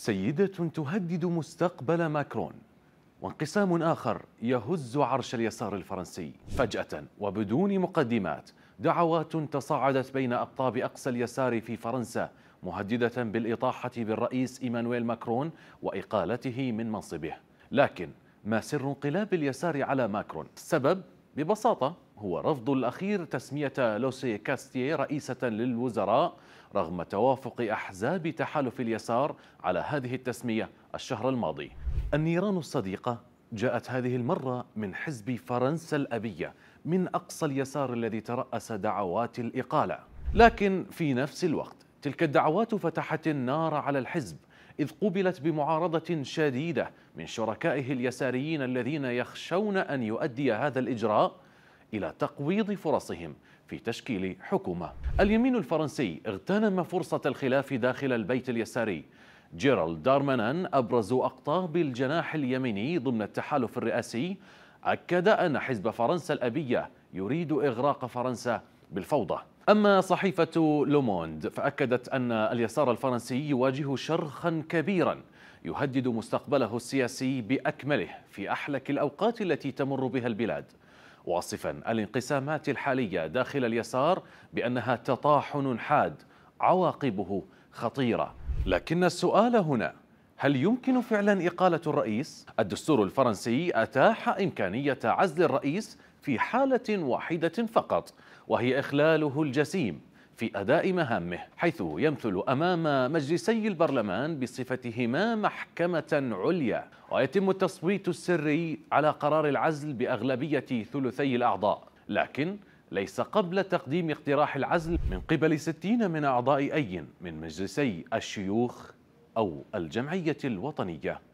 سيدة تهدد مستقبل ماكرون وانقسام آخر يهز عرش اليسار الفرنسي فجأة وبدون مقدمات دعوات تصاعدت بين أقطاب أقصى اليسار في فرنسا مهددة بالإطاحة بالرئيس إيمانويل ماكرون وإقالته من منصبه لكن ما سر انقلاب اليسار على ماكرون؟ السبب ببساطة هو رفض الأخير تسمية لوسي كاستيه رئيسة للوزراء رغم توافق أحزاب تحالف اليسار على هذه التسمية الشهر الماضي النيران الصديقة جاءت هذه المرة من حزب فرنسا الأبية من أقصى اليسار الذي ترأس دعوات الإقالة لكن في نفس الوقت تلك الدعوات فتحت النار على الحزب إذ قوبلت بمعارضة شديدة من شركائه اليساريين الذين يخشون أن يؤدي هذا الإجراء إلى تقويض فرصهم في تشكيل حكومة اليمين الفرنسي اغتنم فرصة الخلاف داخل البيت اليساري جيرالد دارمانان أبرز أقطاب الجناح اليميني ضمن التحالف الرئاسي أكد أن حزب فرنسا الأبية يريد إغراق فرنسا بالفوضى أما صحيفة لوموند فأكدت أن اليسار الفرنسي يواجه شرخا كبيرا يهدد مستقبله السياسي بأكمله في أحلك الأوقات التي تمر بها البلاد واصفا الانقسامات الحالية داخل اليسار بأنها تطاحن حاد عواقبه خطيرة لكن السؤال هنا هل يمكن فعلا إقالة الرئيس؟ الدستور الفرنسي أتاح إمكانية عزل الرئيس في حالة واحدة فقط وهي إخلاله الجسيم في أداء مهامه حيث يمثل أمام مجلسي البرلمان بصفتهما محكمة عليا ويتم التصويت السري على قرار العزل بأغلبية ثلثي الأعضاء لكن ليس قبل تقديم اقتراح العزل من قبل ستين من أعضاء أي من مجلسي الشيوخ أو الجمعية الوطنية